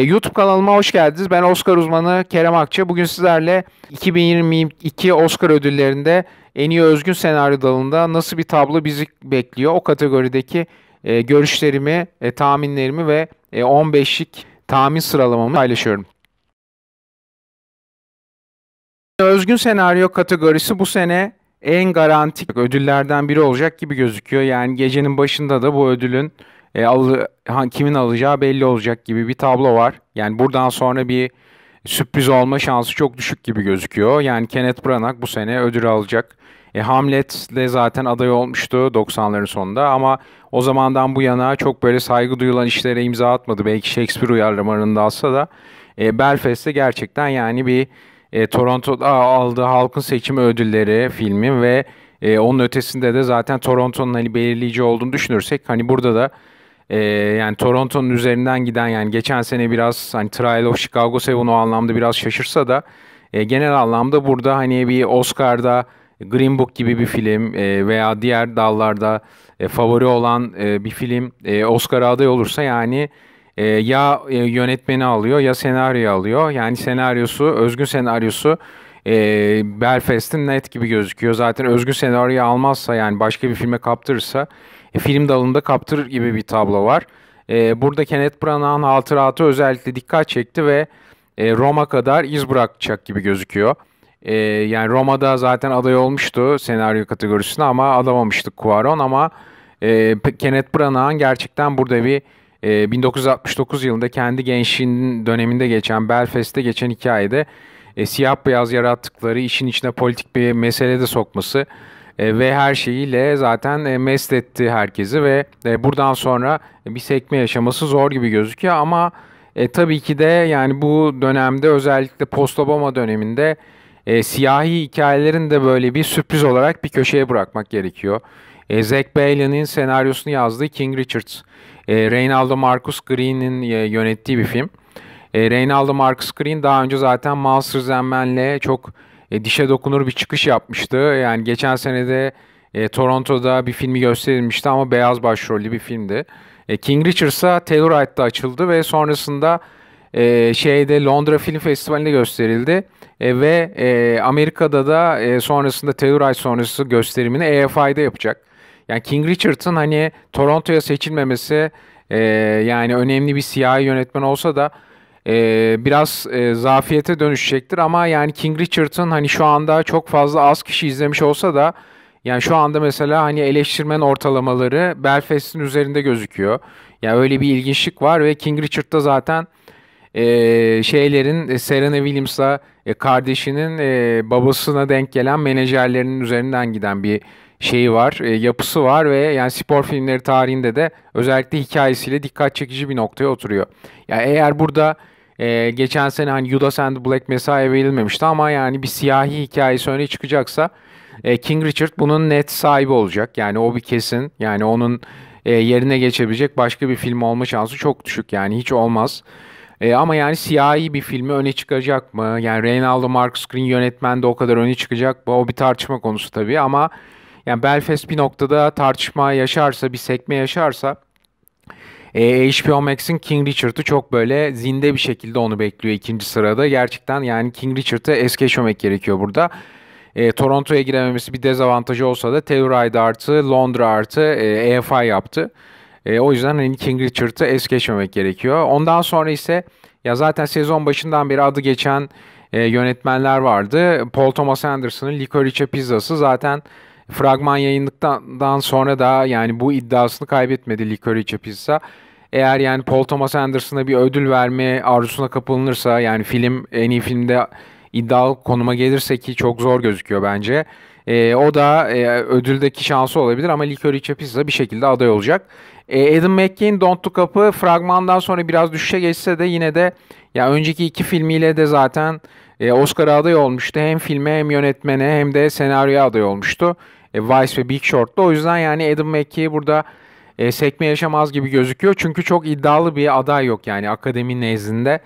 E, YouTube kanalıma hoş geldiniz. Ben Oscar uzmanı Kerem Akça. Bugün sizlerle 2022 Oscar ödüllerinde en iyi özgün senaryo dalında nasıl bir tablo bizi bekliyor? O kategorideki e, görüşlerimi, e, tahminlerimi ve e, 15'lik tahmin sıralamamı paylaşıyorum. Özgün senaryo kategorisi bu sene en garantik ödüllerden biri olacak gibi gözüküyor. Yani gecenin başında da bu ödülün e, al, han, kimin alacağı belli olacak gibi bir tablo var. Yani buradan sonra bir sürpriz olma şansı çok düşük gibi gözüküyor. Yani Kenneth Branagh bu sene ödül alacak. E, de zaten aday olmuştu 90'ların sonunda ama o zamandan bu yana çok böyle saygı duyulan işlere imza atmadı. Belki Shakespeare uyarlamalarında alsa da e, Belfast'te gerçekten yani bir e, Toronto'da aldığı halkın seçimi ödülleri filmin ve e, onun ötesinde de zaten Toronto'nun hani belirleyici olduğunu düşünürsek hani burada da e, yani Toronto'nun üzerinden giden yani geçen sene biraz hani Trial of Chicago 7 o anlamda biraz şaşırsa da e, genel anlamda burada hani bir Oscar'da Green Book gibi bir film e, veya diğer dallarda e, favori olan e, bir film e, Oscar'a aday olursa yani e, ya e, yönetmeni alıyor ya senaryo alıyor. Yani senaryosu, özgün senaryosu e, Belfast'in net gibi gözüküyor. Zaten özgün senaryo almazsa yani başka bir filme kaptırırsa film dalında kaptırır gibi bir tablo var. E, burada Kenneth Branagh'ın hatıratı özellikle dikkat çekti ve e, Roma kadar iz bırakacak gibi gözüküyor. E, yani Roma'da zaten aday olmuştu senaryo kategorisine ama alamamıştık Cuaron ama e, Kenneth Branagh gerçekten burada bir e, 1969 yılında kendi gençliğinin döneminde geçen Belfast'te geçen hikayede e, siyah beyaz yarattıkları işin içine politik bir mesele de sokması e, ve her şeyiyle zaten e, mest etti herkesi ve e, buradan sonra bir sekme yaşaması zor gibi gözüküyor ama e, tabii ki de yani bu dönemde özellikle post Obama döneminde e, siyahi hikayelerin de böyle bir sürpriz olarak bir köşeye bırakmak gerekiyor. E, Zack Bailey'nin senaryosunu yazdığı King Richards, e, Reynaldo Marcus Green'in e, yönettiği bir film. E, Reynaldo Marcus Green daha önce zaten Monsters and Men'le çok e, dişe dokunur bir çıkış yapmıştı. Yani geçen senede e, Toronto'da bir filmi gösterilmişti ama beyaz başrollü bir filmdi. E, King Richard'sa Telluride'da açıldı ve sonrasında e, şeyde Londra Film Festivali'nde gösterildi. E, ve e, Amerika'da da e, sonrasında Telluride sonrası gösterimini EFI'de yapacak. Yani King Richard'ın hani Toronto'ya seçilmemesi e, yani önemli bir siyahi yönetmen olsa da e, biraz e, zafiyete dönüşecektir ama yani King Richard'ın hani şu anda çok fazla az kişi izlemiş olsa da yani şu anda mesela hani eleştirmen ortalamaları Belfast'in üzerinde gözüküyor. Yani öyle bir ilginçlik var ve King Richard'da zaten e, şeylerin e, Serena Williams'la e, kardeşinin e, babasına denk gelen menajerlerinin üzerinden giden bir şeyi var, e, yapısı var ve yani spor filmleri tarihinde de özellikle hikayesiyle dikkat çekici bir noktaya oturuyor. Yani eğer burada ee, geçen sene hani Judas and Black Messiah verilmemişti ama yani bir siyahi hikayesi öne çıkacaksa e, King Richard bunun net sahibi olacak. Yani o bir kesin. Yani onun e, yerine geçebilecek başka bir film olma şansı çok düşük. Yani hiç olmaz. E, ama yani siyahi bir filmi öne çıkacak mı? Yani Reynaldo Marcus Green yönetmen de o kadar öne çıkacak mı? O bir tartışma konusu tabii ama yani Belfast bir noktada tartışma yaşarsa, bir sekme yaşarsa e, HBO Max'in King Richard'ı çok böyle zinde bir şekilde onu bekliyor ikinci sırada. Gerçekten yani King Richard'ı es geçmemek gerekiyor burada. E, Toronto'ya girememesi bir dezavantajı olsa da Telluride artı Londra artı e, EFI yaptı. E, o yüzden hani King Richard'ı es geçmemek gerekiyor. Ondan sonra ise ya zaten sezon başından beri adı geçen e, yönetmenler vardı. Paul Thomas Anderson'ın Licorice Pizza'sı zaten Fragman yayınlıktan sonra da yani bu iddiasını kaybetmedi Licorice Pizza. Eğer yani Paul Thomas Anderson'a bir ödül verme arzusuna kapılınırsa yani film en iyi filmde iddialı konuma gelirse ki çok zor gözüküyor bence. E, o da e, ödüldeki şansı olabilir ama Licorice Pizza bir şekilde aday olacak. E, Adam McKean Don't Look Up'ı fragmandan sonra biraz düşüşe geçse de yine de ya önceki iki filmiyle de zaten e, Oscar aday olmuştu. Hem filme hem yönetmene hem de senaryoya aday olmuştu. E, Vice ve Big Short'ta. O yüzden yani Adam McKay burada e, sekme yaşamaz gibi gözüküyor. Çünkü çok iddialı bir aday yok yani akademi nezdinde.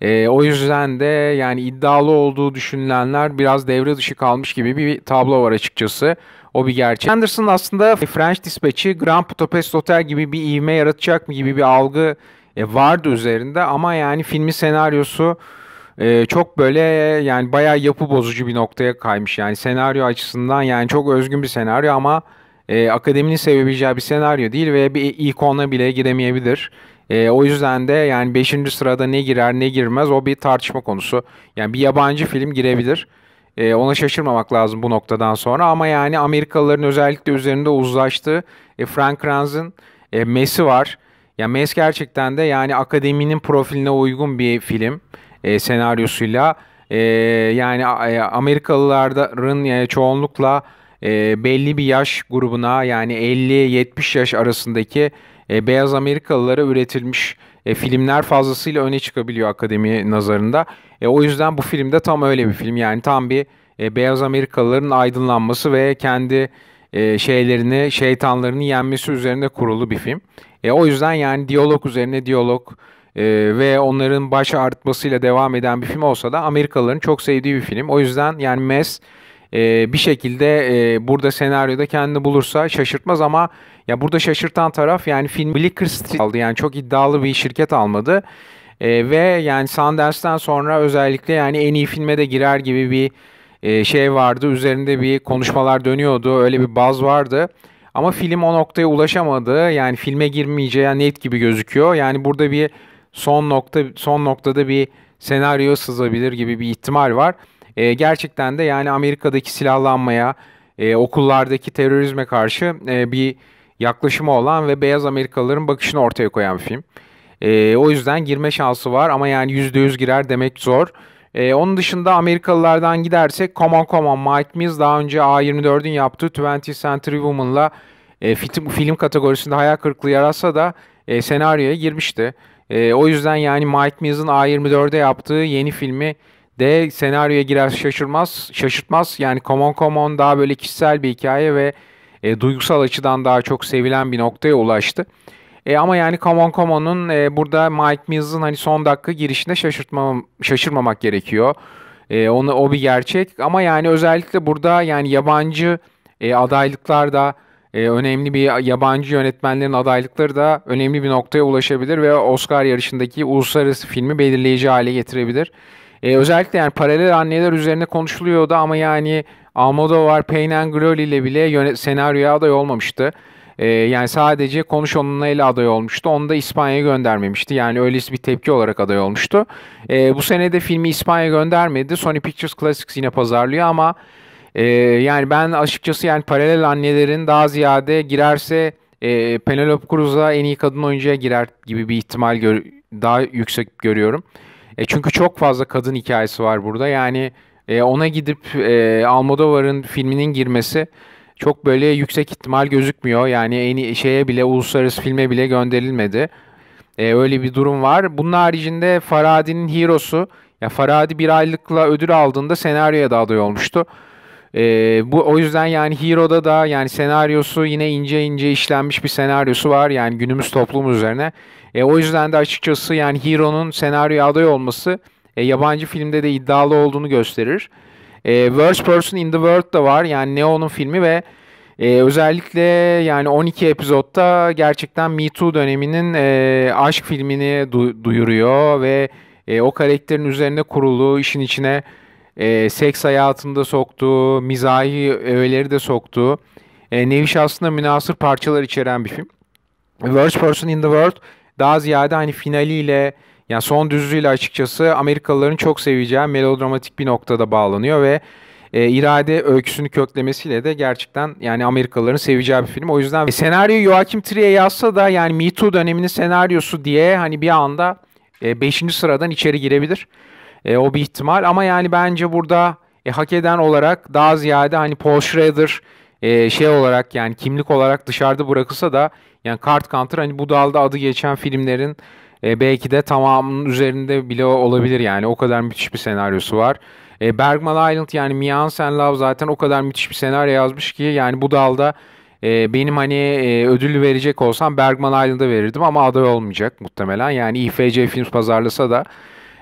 E, o yüzden de yani iddialı olduğu düşünülenler biraz devre dışı kalmış gibi bir tablo var açıkçası. O bir gerçek. Anderson aslında French Dispatch'i Grand Budapest Hotel gibi bir ivme yaratacak mı gibi bir algı e, vardı üzerinde ama yani filmi senaryosu e, çok böyle yani bayağı yapı bozucu bir noktaya kaymış. Yani senaryo açısından yani çok özgün bir senaryo ama e, akademinin sevebileceği bir senaryo değil ve bir ikona bile giremeyebilir. E, o yüzden de yani 5. sırada ne girer ne girmez o bir tartışma konusu. Yani bir yabancı film girebilir. E, ona şaşırmamak lazım bu noktadan sonra ama yani Amerikalıların özellikle üzerinde uzlaştığı e, Frank Kranz'ın e, Messi var. Ya yani Mes gerçekten de yani akademinin profiline uygun bir film e, senaryosuyla e, yani e, Amerikalıların e, çoğunlukla e, belli bir yaş grubuna yani 50-70 yaş arasındaki e, beyaz Amerikalılara üretilmiş e, filmler fazlasıyla öne çıkabiliyor akademi nazarında. E, o yüzden bu film de tam öyle bir film. Yani tam bir e, beyaz Amerikalıların aydınlanması ve kendi e, şeylerini, şeytanlarını yenmesi üzerine kurulu bir film. E, o yüzden yani diyalog üzerine diyalog, e, ve onların baş artmasıyla devam eden bir film olsa da Amerikalıların çok sevdiği bir film. O yüzden yani Mes e, bir şekilde e, burada senaryoda kendini bulursa şaşırtmaz ama ya burada şaşırtan taraf yani film Blicker Street aldı yani çok iddialı bir şirket almadı. E, ve yani Sundance'den sonra özellikle yani en iyi filme de girer gibi bir e, şey vardı. Üzerinde bir konuşmalar dönüyordu. Öyle bir baz vardı. Ama film o noktaya ulaşamadı. Yani filme girmeyeceği yani net gibi gözüküyor. Yani burada bir son nokta son noktada bir senaryo sızabilir gibi bir ihtimal var. E, gerçekten de yani Amerika'daki silahlanmaya, e, okullardaki terörizme karşı e, bir yaklaşımı olan ve beyaz Amerikalıların bakışını ortaya koyan bir film. E, o yüzden girme şansı var ama yani %100 girer demek zor. E, onun dışında Amerikalılardan gidersek Common Common Mike Mills daha önce A24'ün yaptığı 20th Century Woman'la e, film, film kategorisinde hayal kırıklığı yaratsa da e, senaryoya girmişti. E, o yüzden yani Mike Mills'ın A24'de yaptığı yeni filmi de senaryoya girer şaşırmaz, şaşırtmaz. Yani Common Common daha böyle kişisel bir hikaye ve e, duygusal açıdan daha çok sevilen bir noktaya ulaştı. E, ama yani Common Common'un e, burada Mike Mills'ın hani son dakika girişinde şaşırtmam, şaşırmamak gerekiyor. E, onu o bir gerçek ama yani özellikle burada yani yabancı e, adaylıklar da e, önemli bir yabancı yönetmenlerin adaylıkları da önemli bir noktaya ulaşabilir ve Oscar yarışındaki uluslararası filmi belirleyici hale getirebilir. E, özellikle yani paralel anneler üzerine konuşuluyordu ama yani Almodovar, Payne and Glory ile bile yönet- senaryoya aday olmamıştı. E, yani sadece Konuş Onunla ile aday olmuştu. Onu da İspanya'ya göndermemişti. Yani öylesi bir tepki olarak aday olmuştu. E, bu sene de filmi İspanya'ya göndermedi. Sony Pictures Classics yine pazarlıyor ama e, yani ben açıkçası yani paralel annelerin daha ziyade girerse e, Penelope Cruz'a en iyi kadın oyuncuya girer gibi bir ihtimal gör daha yüksek görüyorum. E, çünkü çok fazla kadın hikayesi var burada. Yani e, ona gidip e, Almodovar'ın filminin girmesi çok böyle yüksek ihtimal gözükmüyor. Yani en iyi şeye bile uluslararası filme bile gönderilmedi. E, öyle bir durum var. Bunun haricinde Faradi'nin Hero'su. Ya Faradi bir aylıkla ödül aldığında senaryoya da aday olmuştu. E, bu o yüzden yani Hero'da da yani senaryosu yine ince ince işlenmiş bir senaryosu var yani günümüz toplum üzerine. E, o yüzden de açıkçası yani Hero'nun senaryo adayı olması e, yabancı filmde de iddialı olduğunu gösterir. E, Worst Person in the World da var yani Neo'nun filmi ve ee, özellikle yani 12 epizotta gerçekten Me Too döneminin e, aşk filmini du- duyuruyor ve e, o karakterin üzerine kurulu işin içine e, seks hayatında soktuğu, mizahi öğeleri de soktuğu, e, ee, neviş aslında münasır parçalar içeren bir film. Worst Person in the World daha ziyade hani finaliyle yani son düzlüğüyle açıkçası Amerikalıların çok seveceği melodramatik bir noktada bağlanıyor ve e, irade öyküsünü köklemesiyle de gerçekten yani Amerikalıların seveceği bir film. O yüzden e, senaryoyu Joachim Trier yazsa da yani Me Too döneminin senaryosu diye hani bir anda 5. E, sıradan içeri girebilir. E, o bir ihtimal ama yani bence burada e, hak eden olarak daha ziyade hani Paul Schrader e, şey olarak yani kimlik olarak dışarıda bırakılsa da yani Card Counter hani bu dalda adı geçen filmlerin e, belki de tamamının üzerinde bile olabilir yani o kadar müthiş bir senaryosu var. E, Bergman Island yani Mian and Love zaten o kadar müthiş bir senaryo yazmış ki yani bu dalda e, benim hani e, ödülü verecek olsam Bergman Island'a verirdim ama aday olmayacak muhtemelen. Yani IFC Films pazarlasa da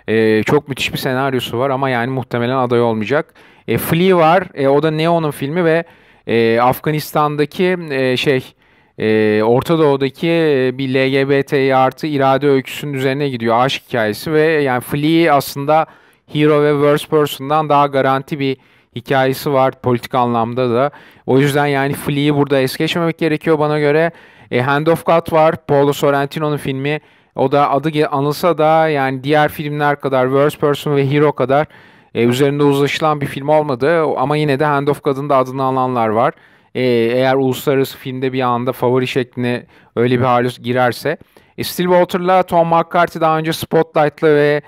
e, çok müthiş bir senaryosu var ama yani muhtemelen aday olmayacak. E, Flea var. E, o da Neo'nun filmi ve e, Afganistan'daki e, şey e, Orta Doğu'daki e, bir LGBT artı irade öyküsünün üzerine gidiyor. Aşk hikayesi ve yani Flea aslında Hero ve Worst Person'dan daha garanti bir hikayesi var politik anlamda da. O yüzden yani Flea'yı burada es geçmemek gerekiyor bana göre. E, Hand of God var. Paolo Sorrentino'nun filmi o da adı anılsa da yani diğer filmler kadar Worst Person ve Hero kadar e, üzerinde uzlaşılan bir film olmadı. Ama yine de Hand of God'ın adını alanlar var. E, eğer uluslararası filmde bir anda favori şekline öyle bir hale girerse. E, Stillwater'la Tom McCarthy daha önce Spotlight'la ve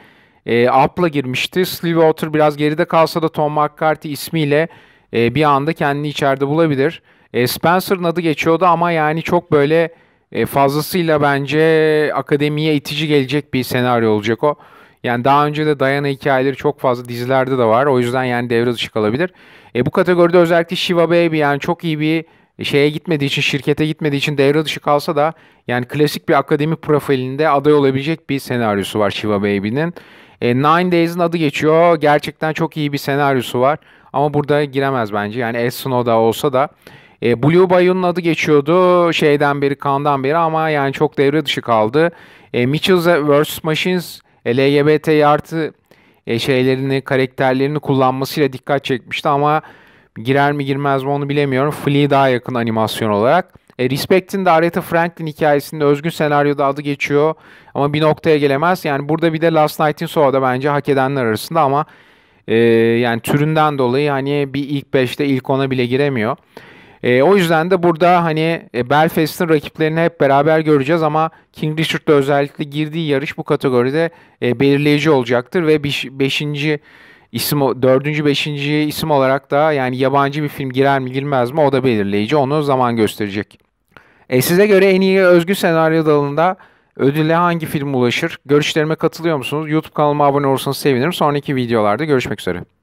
e, Up'la girmişti. Stillwater biraz geride kalsa da Tom McCarthy ismiyle e, bir anda kendini içeride bulabilir. E, Spencer'ın adı geçiyordu ama yani çok böyle e, fazlasıyla bence akademiye itici gelecek bir senaryo olacak o. Yani daha önce de Diana hikayeleri çok fazla dizilerde de var. O yüzden yani devre dışı kalabilir. E, bu kategoride özellikle Shiva Baby yani çok iyi bir şeye gitmediği için, şirkete gitmediği için devre dışı kalsa da yani klasik bir akademi profilinde aday olabilecek bir senaryosu var Shiva Baby'nin. E, Nine Days'in adı geçiyor. Gerçekten çok iyi bir senaryosu var. Ama burada giremez bence. Yani Ed da olsa da e, Blue Bayou'nun adı geçiyordu şeyden beri, kandan beri ama yani çok devre dışı kaldı. E, Mitchell's vs. Machines e, LGBT artı e, şeylerini, karakterlerini kullanmasıyla dikkat çekmişti ama girer mi girmez mi onu bilemiyorum. Flea daha yakın animasyon olarak. E, Respect'in de Aretha Franklin hikayesinde özgün senaryoda adı geçiyor ama bir noktaya gelemez. Yani burada bir de Last Night'in in Soho'da bence hak edenler arasında ama e, yani türünden dolayı hani bir ilk 5'te ilk 10'a bile giremiyor. E, o yüzden de burada hani e, Belfast'ın rakiplerini hep beraber göreceğiz ama King Richard'la özellikle girdiği yarış bu kategoride e, belirleyici olacaktır ve 5. isim 4. 5. isim olarak da yani yabancı bir film girer mi girmez mi o da belirleyici. Onu zaman gösterecek. E, size göre en iyi özgü senaryo dalında ödüle hangi film ulaşır? Görüşlerime katılıyor musunuz? YouTube kanalıma abone olursanız sevinirim. Sonraki videolarda görüşmek üzere.